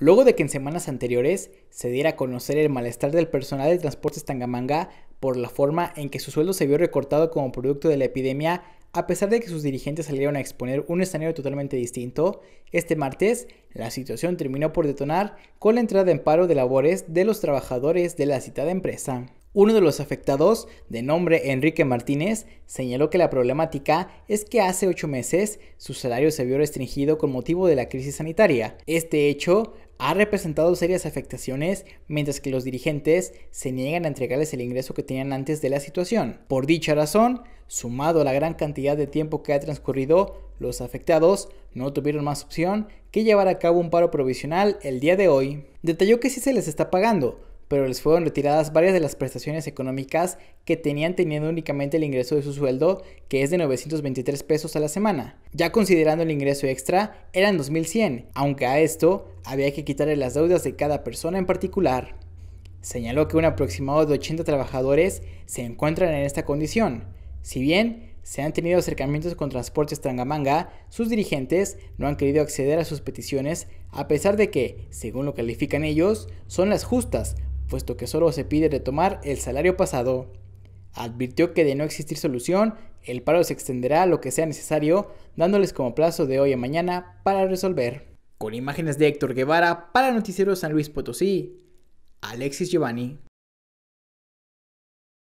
luego de que en semanas anteriores se diera a conocer el malestar del personal de transportes Tangamanga por la forma en que su sueldo se vio recortado como producto de la epidemia, a pesar de que sus dirigentes salieron a exponer un escenario totalmente distinto, este martes la situación terminó por detonar con la entrada en paro de labores de los trabajadores de la citada empresa. Uno de los afectados, de nombre Enrique Martínez, señaló que la problemática es que hace ocho meses su salario se vio restringido con motivo de la crisis sanitaria. Este hecho ha representado serias afectaciones mientras que los dirigentes se niegan a entregarles el ingreso que tenían antes de la situación. Por dicha razón, sumado a la gran cantidad de tiempo que ha transcurrido, los afectados no tuvieron más opción que llevar a cabo un paro provisional el día de hoy. Detalló que sí se les está pagando, pero les fueron retiradas varias de las prestaciones económicas que tenían teniendo únicamente el ingreso de su sueldo, que es de 923 pesos a la semana. Ya considerando el ingreso extra, eran 2100, aunque a esto había que quitarle las deudas de cada persona en particular. Señaló que un aproximado de 80 trabajadores se encuentran en esta condición. Si bien se han tenido acercamientos con Transportes Trangamanga, sus dirigentes no han querido acceder a sus peticiones a pesar de que, según lo califican ellos, son las justas puesto que solo se pide retomar el salario pasado. Advirtió que de no existir solución, el paro se extenderá a lo que sea necesario, dándoles como plazo de hoy a mañana para resolver. Con imágenes de Héctor Guevara para Noticiero San Luis Potosí, Alexis Giovanni.